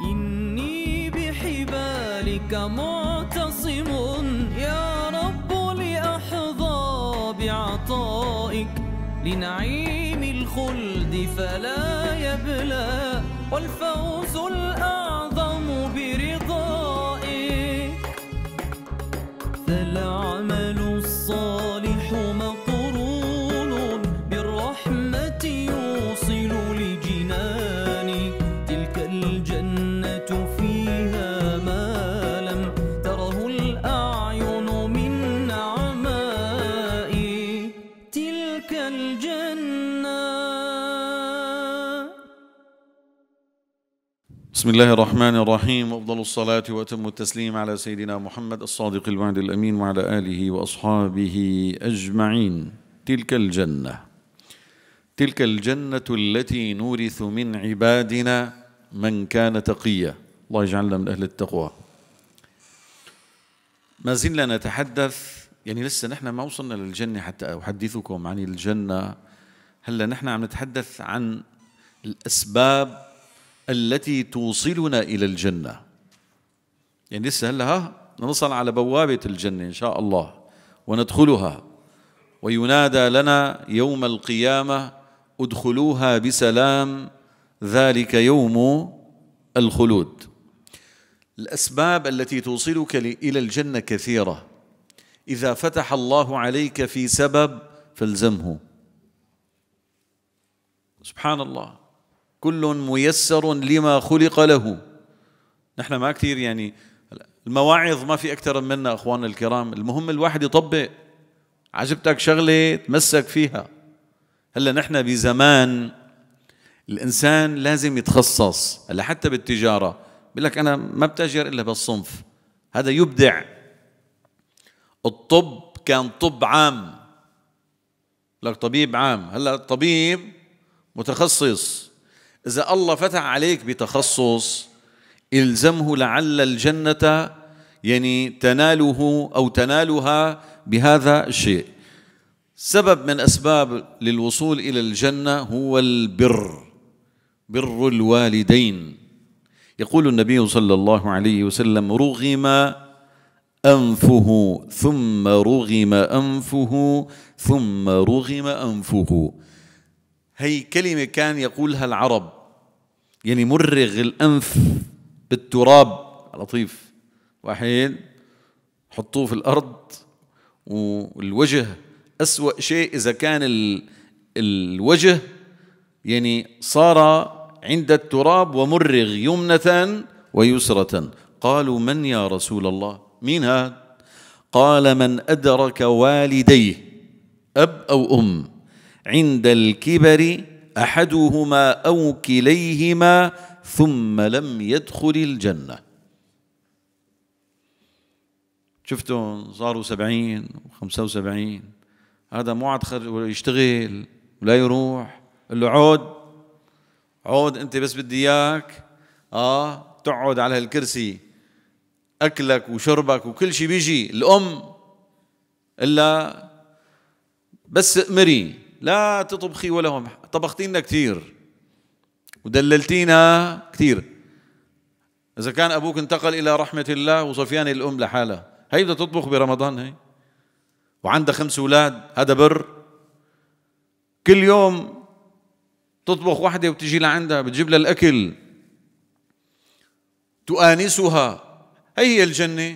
إني بحبالك معتصم يا رب لأحظى بعطائك لنعيم الخلد فلا يبلى والفرح بسم الله الرحمن الرحيم وافضل الصلاه واتم التسليم على سيدنا محمد الصادق الوعد الامين وعلى اله واصحابه اجمعين تلك الجنه تلك الجنه التي نورث من عبادنا من كان تقيا الله يجعلنا من اهل التقوى ما زلنا نتحدث يعني لسه نحن ما وصلنا للجنه حتى احدثكم عن الجنه هلا نحن عم نتحدث عن الاسباب التي توصلنا إلى الجنة يعني لسه هلا نصل على بوابة الجنة إن شاء الله وندخلها وينادى لنا يوم القيامة ادخلوها بسلام ذلك يوم الخلود الأسباب التي توصلك إلى الجنة كثيرة إذا فتح الله عليك في سبب فالزمه سبحان الله كل ميسر لما خلق له نحن ما كثير يعني المواعظ ما في أكثر منا أخواننا الكرام المهم الواحد يطبق عجبتك شغلة تمسك فيها هلا نحن بزمان الإنسان لازم يتخصص هلا حتى بالتجارة بيقول لك أنا ما بتاجر إلا بالصنف هذا يبدع الطب كان طب عام لك طبيب عام هلا الطبيب متخصص إذا الله فتح عليك بتخصص إلزمه لعل الجنة يعني تناله أو تنالها بهذا الشيء سبب من أسباب للوصول إلى الجنة هو البر بر الوالدين يقول النبي صلى الله عليه وسلم رغم أنفه ثم رغم أنفه ثم رغم أنفه هي كلمة كان يقولها العرب يعني مرغ الأنف بالتراب لطيف وحيل حطوه في الأرض والوجه أسوأ شيء إذا كان ال الوجه يعني صار عند التراب ومرغ يمنة ويسرة قالوا من يا رسول الله مين هذا قال من أدرك والديه أب أو أم عند الكبر احدهما او كليهما ثم لم يدخل الجنه شفتهم صاروا سبعين وخمسة وسبعين هذا مو عاد يشتغل ولا يروح قال له عود عود انت بس بدي اياك اه تقعد على هالكرسي اكلك وشربك وكل شيء بيجي الام الا بس امري لا تطبخي ولا ممح طبختينا كثير ودللتينا كثير إذا كان أبوك انتقل إلى رحمة الله وصفيان الأم لحالها هي بدها تطبخ برمضان هي وعندها خمس أولاد هذا بر كل يوم تطبخ وحدة وتجي لعندها بتجيب لها الأكل تؤانسها هي هي الجنة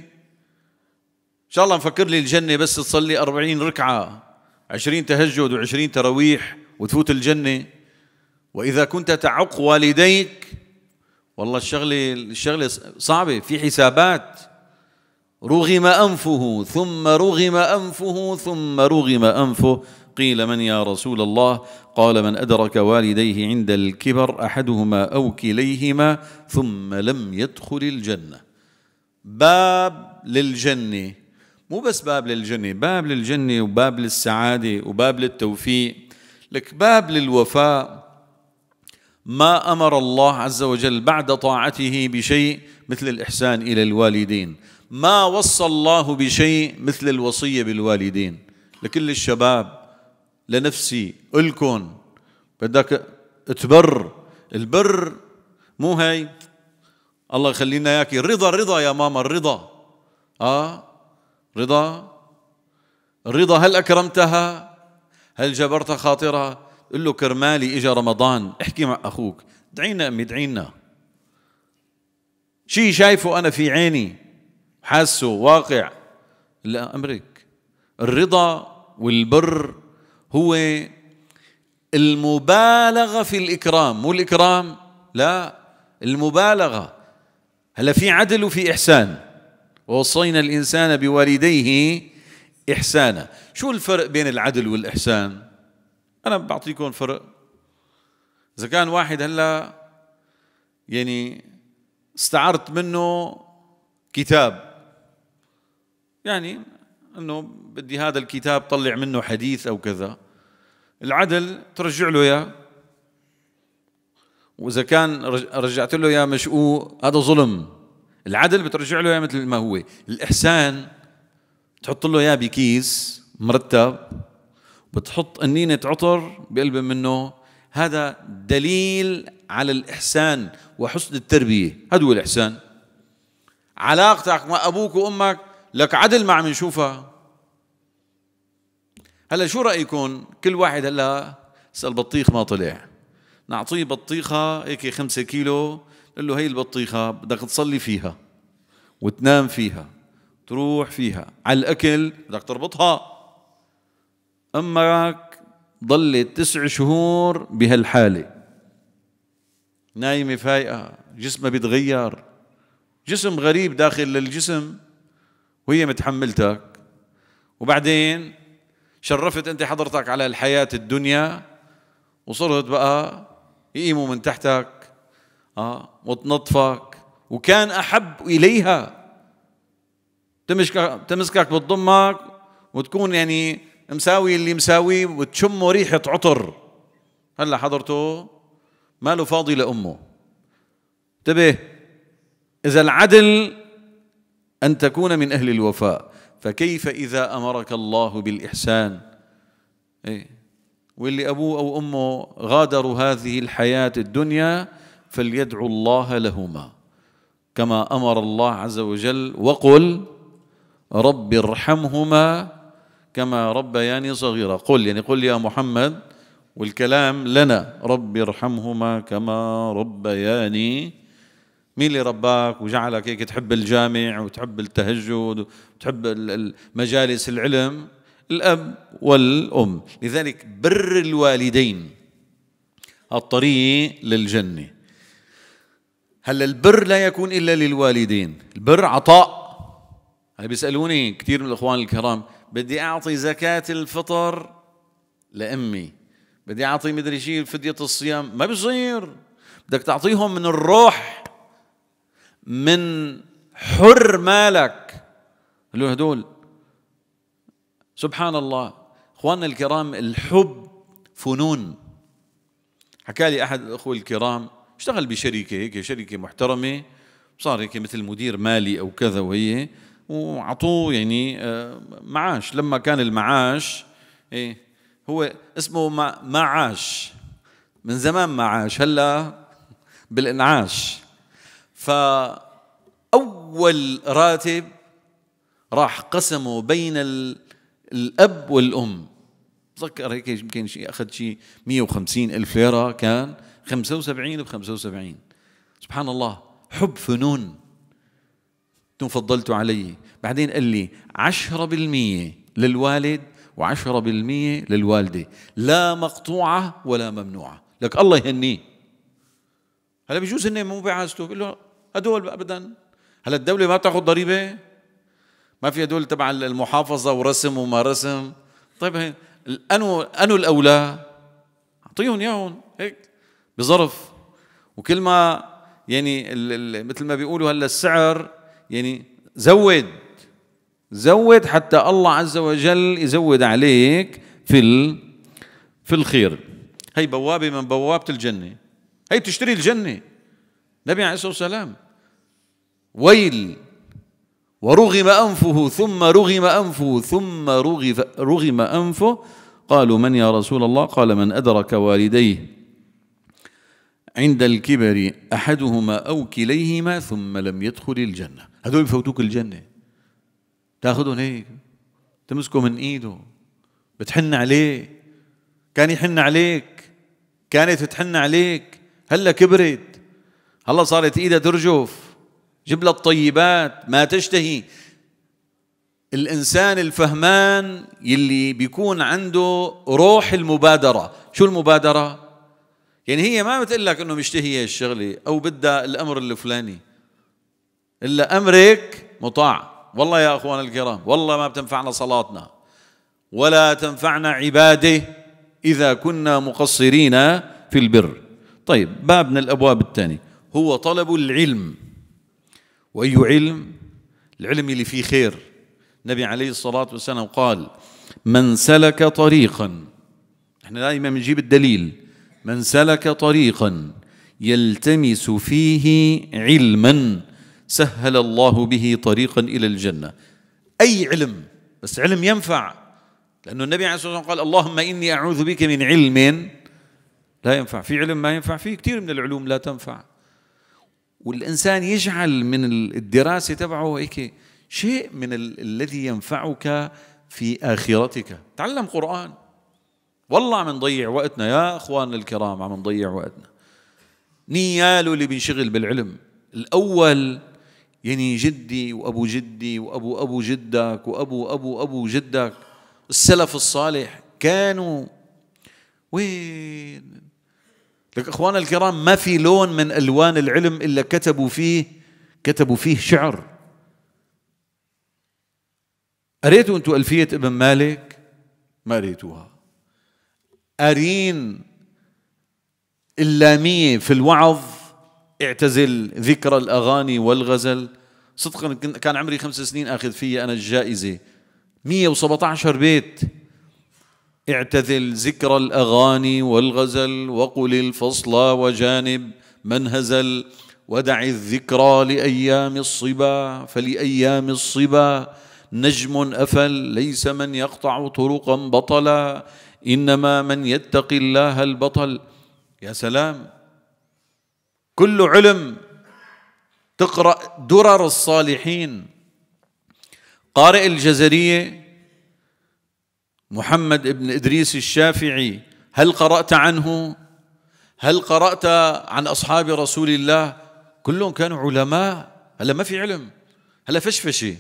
إن شاء الله مفكر لي الجنة بس تصلي أربعين ركعة عشرين تهجد وعشرين تراويح وتفوت الجنة وإذا كنت تعق والديك والله الشغلة الشغلة صعبة في حسابات رغم أنفه ثم رغم أنفه ثم رغم أنفه قيل من يا رسول الله قال من أدرك والديه عند الكبر أحدهما أو كليهما ثم لم يدخل الجنة باب للجنة مو بس باب للجنة باب للجنة وباب للسعادة وباب للتوفيق لك باب للوفاء ما أمر الله عز وجل بعد طاعته بشيء مثل الإحسان إلى الوالدين ما وصى الله بشيء مثل الوصية بالوالدين لكل الشباب لنفسي إلكن بدك تبر البر مو هي الله يخلينا ياكي الرضا الرضا يا ماما الرضا اه رضا الرضا هل أكرمتها هل جبرت خاطرها قل له كرمالي إجا رمضان احكي مع أخوك دعينا أمي دعينا شيء شايفه أنا في عيني حاسه واقع لا أمرك الرضا والبر هو المبالغة في الإكرام مو الإكرام لا المبالغة هلا في عدل وفي إحسان ووصينا الإنسان بوالديه إحسانا شو الفرق بين العدل والإحسان أنا بعطيكم فرق إذا كان واحد هلا يعني استعرت منه كتاب يعني انه بدي هذا الكتاب طلع منه حديث او كذا العدل ترجع له اياه واذا كان رجعت له اياه مشقوق هذا ظلم العدل بترجع له اياه مثل ما هو الإحسان تحط له إياه بكيس مرتب بتحط قنينة عطر بقلب منه هذا دليل على الإحسان وحسن التربية هذا هو الإحسان علاقتك مع أبوك وأمك لك عدل ما عم نشوفها هلا شو رأيكم كل واحد هلا سأل بطيخ ما طلع نعطيه بطيخة هيك خمسة كيلو قال له هي البطيخة بدك تصلي فيها وتنام فيها تروح فيها على الأكل بدك تربطها أمك ضلت تسع شهور بهالحالة نايمة فايقة جسمها بيتغير جسم غريب داخل للجسم وهي متحملتك وبعدين شرفت انت حضرتك على الحياة الدنيا وصرت بقى يقيموا من تحتك اه وتنظفك وكان احب اليها تمسكك تمسكك بتضمك وتكون يعني مساوي اللي مساويه وتشمه ريحه عطر هلا حضرته ماله فاضي لامه انتبه اذا العدل ان تكون من اهل الوفاء فكيف اذا امرك الله بالاحسان إيه؟ واللي ابوه او امه غادروا هذه الحياه الدنيا فليدعو الله لهما كما امر الله عز وجل وقل رب ارحمهما كما ربياني صغيرا قل يعني قل يا محمد والكلام لنا رب ارحمهما كما ربياني مين اللي رباك وجعلك هيك تحب الجامع وتحب التهجد وتحب مجالس العلم الأب والأم لذلك بر الوالدين الطريق للجنة هلا البر لا يكون الا للوالدين البر عطاء هاي بيسالوني كثير من الاخوان الكرام بدي اعطي زكاه الفطر لامي بدي اعطي مدري شيء فديه الصيام ما بصير بدك تعطيهم من الروح من حر مالك له هدول سبحان الله اخواننا الكرام الحب فنون حكى لي احد الاخوه الكرام اشتغل بشركه هيك شركه محترمه صار هيك مثل مدير مالي او كذا وهي وعطوه يعني آه، معاش لما كان المعاش ايه هو اسمه معاش من زمان معاش هلا بالانعاش فاول راتب راح قسمه بين الاب والام بتذكر هيك يمكن شيء اخذ شيء 150 الف ليره كان 75 ب 75 سبحان الله حب فنون انتم فضلتوا علي بعدين قال لي 10% للوالد و10% للوالده لا مقطوعه ولا ممنوعه لك الله يهنيه هلا بيجوز هن مو بعازته بقول له هدول ابدا هلا الدوله ما بتاخذ ضريبه ما في هدول تبع المحافظه ورسم وما رسم طيب انو انو الاولى اعطيهم اياهم هيك بظرف وكل ما يعني مثل ما بيقولوا هلا السعر يعني زود زود حتى الله عز وجل يزود عليك في في الخير هي بوابة من بوابة الجنة هي تشتري الجنة النبي عليه الصلاة والسلام ويل ورغم أنفه ثم رغم أنفه ثم رغم أنفه قالوا من يا رسول الله قال من أدرك والديه عند الكبر أحدهما أو كليهما ثم لم يدخل الجنة هدول بفوتوك الجنة تاخذهم هيك تمسكه من ايده بتحن عليه كان يحن عليك كانت تحن عليك هلا كبرت هلا صارت ايدها ترجف جيب لها الطيبات ما تشتهي الانسان الفهمان يلي بيكون عنده روح المبادره شو المبادره يعني هي ما بتقول لك انه مشتهيه الشغله او بدها الامر الفلاني الا امرك مطاع والله يا اخوان الكرام والله ما بتنفعنا صلاتنا ولا تنفعنا عباده اذا كنا مقصرين في البر طيب باب من الابواب الثاني هو طلب العلم واي علم العلم اللي فيه خير النبي عليه الصلاه والسلام قال من سلك طريقا احنا دائما بنجيب الدليل من سلك طريقا يلتمس فيه علما سهل الله به طريقا الى الجنه اي علم بس علم ينفع لانه النبي عليه الصلاه والسلام قال اللهم اني اعوذ بك من علم لا ينفع في علم ما ينفع في كثير من العلوم لا تنفع والانسان يجعل من الدراسه تبعه هيك شيء من الذي ينفعك في اخرتك تعلم قران والله عم نضيع وقتنا يا اخواننا الكرام عم نضيع وقتنا نياله اللي بينشغل بالعلم الاول يعني جدي وابو جدي وابو ابو جدك وابو ابو ابو جدك السلف الصالح كانوا وين لك اخواننا الكرام ما في لون من الوان العلم الا كتبوا فيه كتبوا فيه شعر قريتوا انتم الفيه ابن مالك ما قريتوها أرين اللامية في الوعظ اعتزل ذكر الأغاني والغزل صدقا كان عمري خمس سنين أخذ فيها أنا الجائزة 117 بيت اعتزل ذكر الأغاني والغزل وقل الفصل وجانب من هزل ودع الذكرى لأيام الصبا فلأيام الصبا نجم أفل ليس من يقطع طرقا بطلا انما من يتق الله البطل يا سلام كل علم تقرا درر الصالحين قارئ الجزريه محمد بن ادريس الشافعي هل قرات عنه هل قرات عن اصحاب رسول الله كلهم كانوا علماء هلا ما في علم هلا فشفشه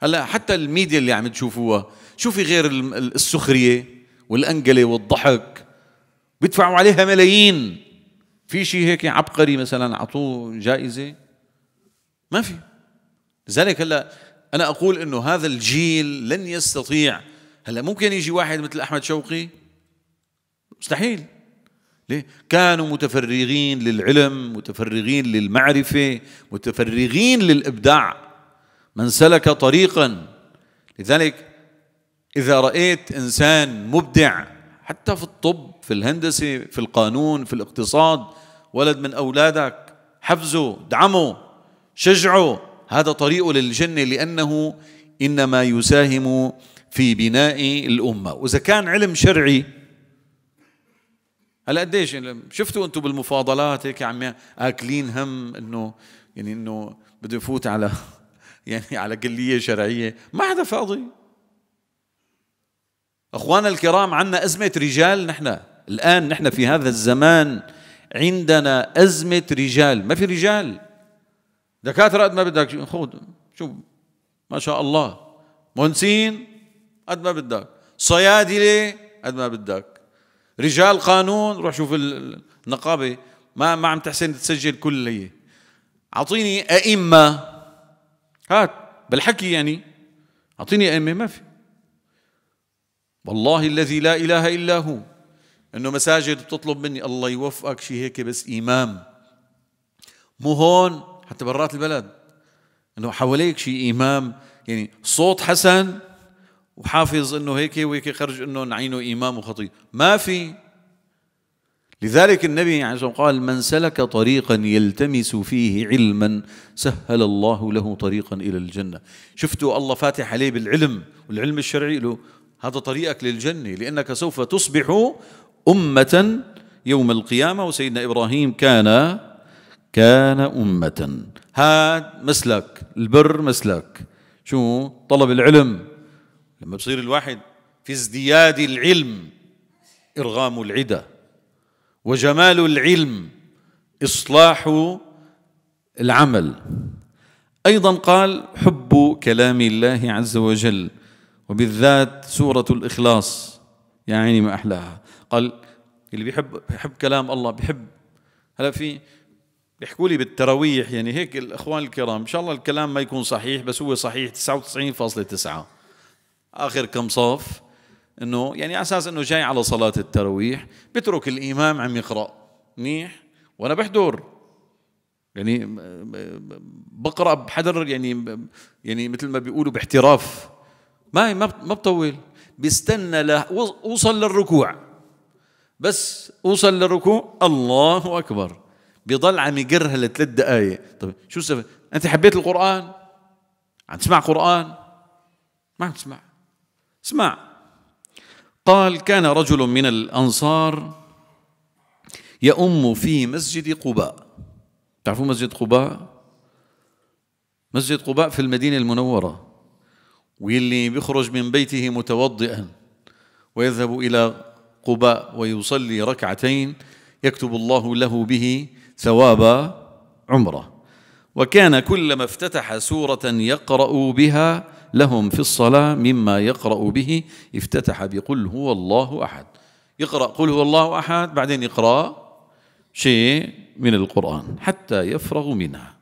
هلا حتى الميديا اللي عم تشوفوها شو في غير السخريه والأنجلة والضحك بيدفعوا عليها ملايين في شيء هيك عبقري مثلا أعطوه جائزة ما في لذلك هلا أنا أقول إنه هذا الجيل لن يستطيع هلا ممكن يجي واحد مثل أحمد شوقي مستحيل ليه؟ كانوا متفرغين للعلم متفرغين للمعرفة متفرغين للإبداع من سلك طريقا لذلك إذا رأيت إنسان مبدع حتى في الطب في الهندسة في القانون في الاقتصاد ولد من أولادك حفزه دعمه شجعه هذا طريقه للجنة لأنه إنما يساهم في بناء الأمة وإذا كان علم شرعي هلا قديش يعني شفتوا انتم بالمفاضلات هيك عم اكلين هم انه يعني انه بده يفوت على يعني على كليه شرعيه ما حدا فاضي أخوانا الكرام عندنا أزمة رجال نحن الآن نحن في هذا الزمان عندنا أزمة رجال ما في رجال دكاترة قد ما بدك خود شو ما شاء الله مهندسين قد ما بدك صيادلة قد ما بدك رجال قانون روح شوف النقابة ما ما عم تحسن تسجل كل أعطيني أئمة هات بالحكي يعني أعطيني أئمة ما في والله الذي لا إله إلا هو أنه مساجد بتطلب مني الله يوفقك شيء هيك بس إمام مو هون حتى برات البلد أنه حواليك شيء إمام يعني صوت حسن وحافظ أنه هيك وهيك خرج أنه نعينه إمام وخطيب ما في لذلك النبي عليه الصلاة قال من سلك طريقا يلتمس فيه علما سهل الله له طريقا إلى الجنة شفتوا الله فاتح عليه بالعلم والعلم الشرعي له هذا طريقك للجنة لأنك سوف تصبح أمة يوم القيامة وسيدنا إبراهيم كان كان أمة هذا مسلك البر مسلك شو طلب العلم لما بصير الواحد في ازدياد العلم إرغام العدى وجمال العلم إصلاح العمل أيضا قال حب كلام الله عز وجل وبالذات سورة الإخلاص يا عيني ما أحلاها قال اللي بيحب بيحب كلام الله بيحب هلا في بيحكوا لي بالتراويح يعني هيك الإخوان الكرام إن شاء الله الكلام ما يكون صحيح بس هو صحيح 99.9 آخر كم صف انه يعني على اساس انه جاي على صلاه التراويح بترك الامام عم يقرا منيح وانا يعني، بحضر يعني بقرا بحذر يعني يعني مثل ما بيقولوا باحتراف ما ما بطول بيستنى اوصل للركوع بس اوصل للركوع الله اكبر بيضل عم يقر هالثلاث دقائق طيب شو السبب انت حبيت القران عم تسمع قران ما عم تسمع اسمع قال كان رجل من الانصار يؤم في مسجد قباء تعرفون مسجد قباء مسجد قباء في المدينه المنوره واللي بيخرج من بيته متوضئا ويذهب إلى قباء ويصلي ركعتين يكتب الله له به ثواب عمره وكان كلما افتتح سورة يقرأ بها لهم في الصلاة مما يقرأ به افتتح بقل هو الله أحد يقرأ قل هو الله أحد بعدين يقرأ شيء من القرآن حتى يفرغ منها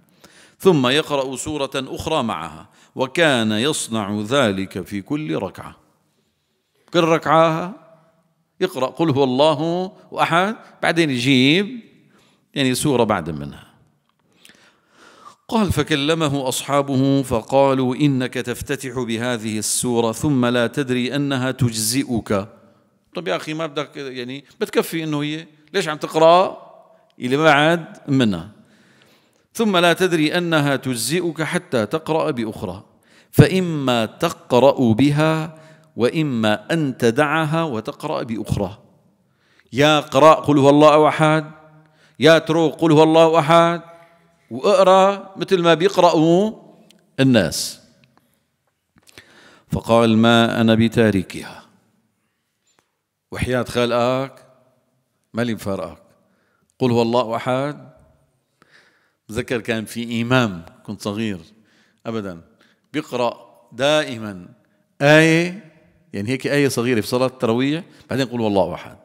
ثم يقرأ سورة أخرى معها وكان يصنع ذلك في كل ركعة كل ركعة يقرأ قل هو الله وأحد بعدين يجيب يعني سورة بعد منها قال فكلمه أصحابه فقالوا إنك تفتتح بهذه السورة ثم لا تدري أنها تجزئك طب يا أخي ما بدك يعني بتكفي إنه هي ليش عم تقرأ اللي بعد منها ثم لا تدري انها تجزئك حتى تقرا باخرى فاما تقرا بها واما ان تدعها وتقرا باخرى يا قرا قل هو الله احد يا ترو قل هو الله احد واقرا مثل ما بيقراوا الناس فقال ما انا بتاركها وحياه خلقك مالي مفارقك قل هو الله احد بذكر كان في إمام كنت صغير أبدا بيقرأ دائما آية يعني هيك آية صغيرة في صلاة التراويح بعدين قل والله أحد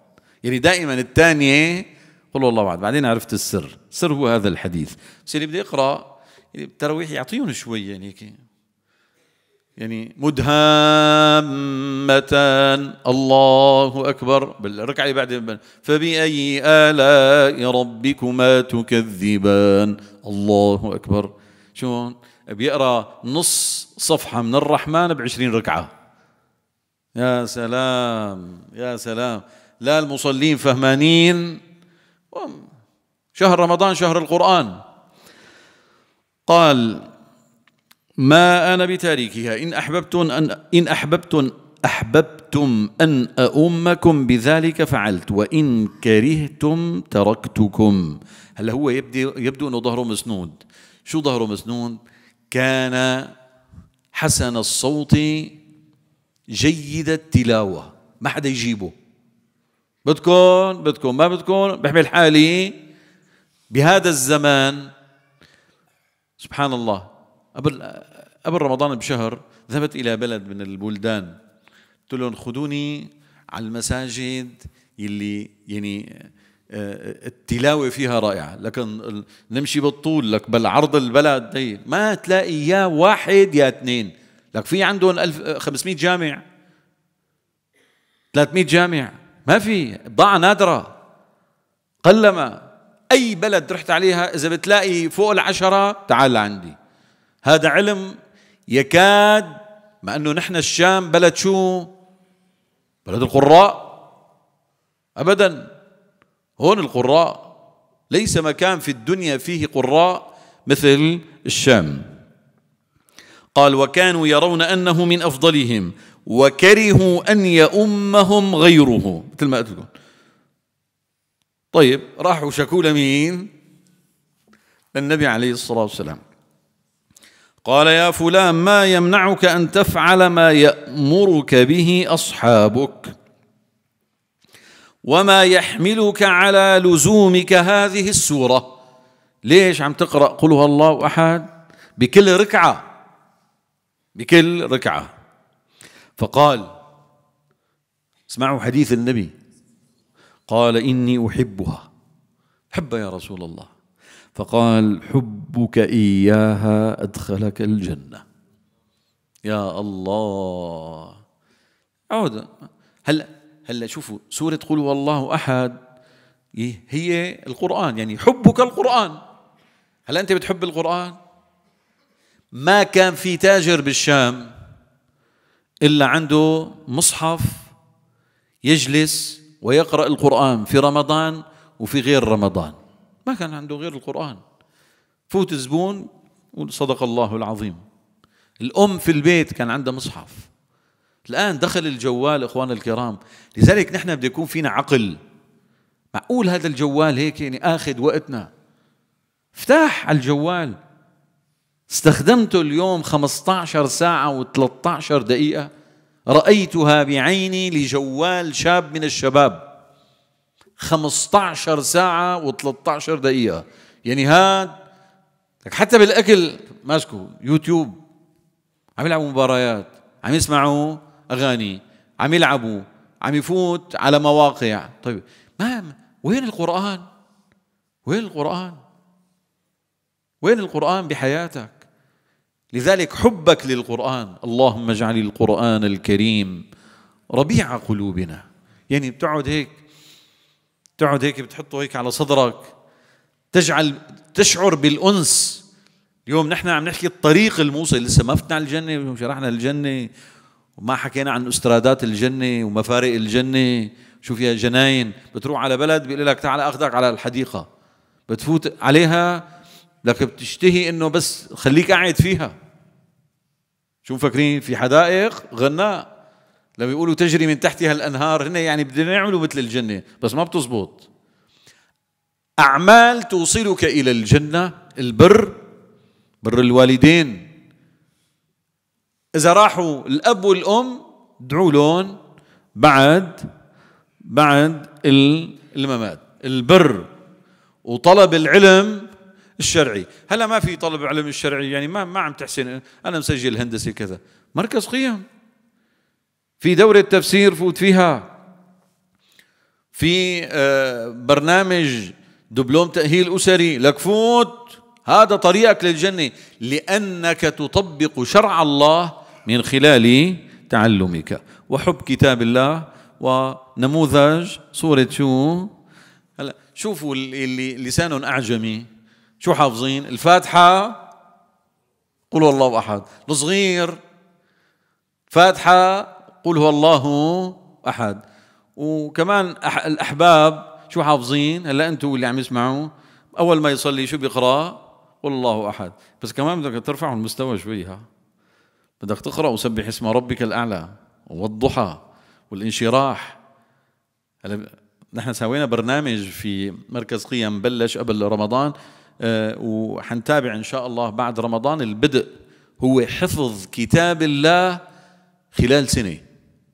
يعني دائما الثانية قل والله أحد بعدين عرفت السر السر هو هذا الحديث بس اللي بده يقرأ يعني التراويح يعطيهم شوية يعني هيك يعني مدهامتان الله أكبر بالركعة اللي بعد فبأي آلاء ربكما تكذبان الله أكبر شلون بيقرأ نص صفحة من الرحمن بعشرين ركعة يا سلام يا سلام لا المصلين فهمانين شهر رمضان شهر القرآن قال ما أنا بتاركها إن احببتم أن إن احببتم أحببتم أن أؤمكم بذلك فعلت وإن كرهتم تركتكم هلا هو يبدو يبدو انه ظهره مسنود شو ظهره مسنود كان حسن الصوت جيد التلاوه ما حدا يجيبه بدكم بدكم ما بدكم بحمل حالي بهذا الزمان سبحان الله قبل قبل رمضان بشهر ذهبت الى بلد من البلدان قلت لهم خذوني على المساجد يلي يعني آه، التلاوة فيها رائعة لكن نمشي بالطول لك بالعرض البلد دي ما تلاقي يا واحد يا اثنين لك في عندهم 1500 آه، جامع 300 جامع ما في بضاعة نادرة قلما أي بلد رحت عليها إذا بتلاقي فوق العشرة تعال عندي هذا علم يكاد مع أنه نحن الشام بلد شو بلد القراء أبداً هون القراء ليس مكان في الدنيا فيه قراء مثل الشام قال وكانوا يرون أنه من أفضلهم وكرهوا أن يؤمهم غيره مثل ما قلت لكم طيب راحوا شكوا لمين للنبي عليه الصلاة والسلام قال يا فلان ما يمنعك أن تفعل ما يأمرك به أصحابك وما يحملك على لزومك هذه السوره ليش عم تقرا قل هو الله احد بكل ركعه بكل ركعه فقال اسمعوا حديث النبي قال اني احبها حبها يا رسول الله فقال حبك اياها ادخلك الجنه يا الله عود هلا هلا شوفوا سورة قل هو الله أحد إيه، هي القرآن يعني حبك القرآن هلا أنت بتحب القرآن ما كان في تاجر بالشام إلا عنده مصحف يجلس ويقرأ القرآن في رمضان وفي غير رمضان ما كان عنده غير القرآن فوت زبون صدق الله العظيم الأم في البيت كان عندها مصحف الآن دخل الجوال اخوان الكرام لذلك نحن بده يكون فينا عقل معقول هذا الجوال هيك يعني آخذ وقتنا افتح على الجوال استخدمته اليوم 15 ساعة و13 دقيقة رأيتها بعيني لجوال شاب من الشباب 15 ساعة و13 دقيقة يعني هاد لك حتى بالأكل ماسكه يوتيوب عم يلعبوا مباريات عم يسمعوا اغاني عم يلعبوا عم يفوت على مواقع طيب ما وين القران وين القران وين القران بحياتك لذلك حبك للقران اللهم اجعل القران الكريم ربيع قلوبنا يعني بتقعد هيك بتقعد هيك بتحطه هيك على صدرك تجعل تشعر بالانس اليوم نحن عم نحكي الطريق الموصل لسه ما فتنا على الجنه شرحنا الجنه وما حكينا عن استرادات الجنة ومفارق الجنة شو فيها جناين بتروح على بلد بيقول لك تعال أخذك على الحديقة بتفوت عليها لك بتشتهي انه بس خليك قاعد فيها شو مفكرين في حدائق غناء لما بيقولوا تجري من تحتها الانهار هن يعني بدنا يعملوا مثل الجنه بس ما بتزبط اعمال توصلك الى الجنه البر بر الوالدين اذا راحوا الاب والام دعوا لهم بعد بعد الممات البر وطلب العلم الشرعي هلا ما في طلب علم الشرعي يعني ما ما عم تحسن انا مسجل هندسي كذا مركز قيم في دوره تفسير فوت فيها في آه، برنامج دبلوم تاهيل اسري لك فوت هذا طريقك للجنه لانك تطبق شرع الله من خلال تعلمك وحب كتاب الله ونموذج سورة شو هلا شوفوا اللي لسان أعجمي شو حافظين الفاتحة قل هو الله أحد الصغير فاتحة قل هو الله أحد وكمان الأحباب شو حافظين هلا أنتم اللي عم يسمعوا أول ما يصلي شو بيقرأ قل الله أحد بس كمان بدك ترفعوا المستوى شوي ها بدك تقرأ وسبح اسم ربك الأعلى والضحى والانشراح هلا نحن سوينا برنامج في مركز قيم بلش قبل رمضان آه، وحنتابع إن شاء الله بعد رمضان البدء هو حفظ كتاب الله خلال سنة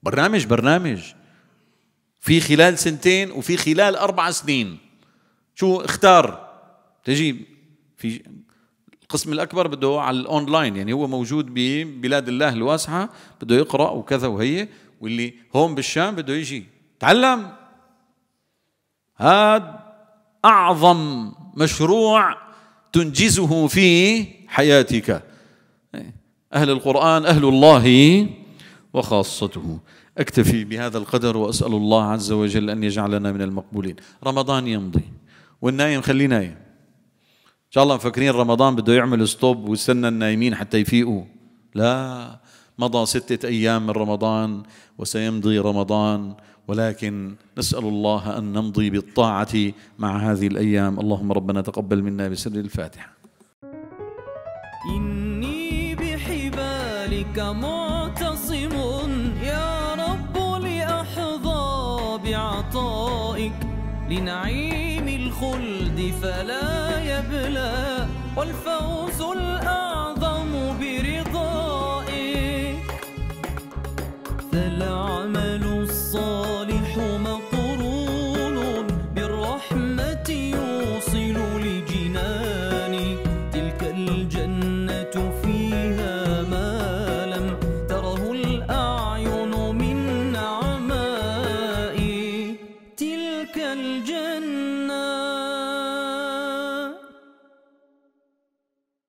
برنامج برنامج في خلال سنتين وفي خلال أربع سنين شو اختار تجي في القسم الاكبر بده على الاونلاين يعني هو موجود ببلاد الله الواسعه بده يقرا وكذا وهي واللي هون بالشام بده يجي تعلم هذا اعظم مشروع تنجزه في حياتك اهل القران اهل الله وخاصته اكتفي بهذا القدر واسال الله عز وجل ان يجعلنا من المقبولين رمضان يمضي والنايم خليه نايم ان شاء الله مفكرين رمضان بده يعمل ستوب ويستنى النايمين حتى يفيقوا لا مضى ستة أيام من رمضان وسيمضي رمضان ولكن نسأل الله أن نمضي بالطاعة مع هذه الأيام اللهم ربنا تقبل منا بسر الفاتحة إني بحبالك معتصم يا رب لأحظى بعطائك لنعيش الخلد فلا يبلى والفوز الأعظم برضائك فالعمل الصالح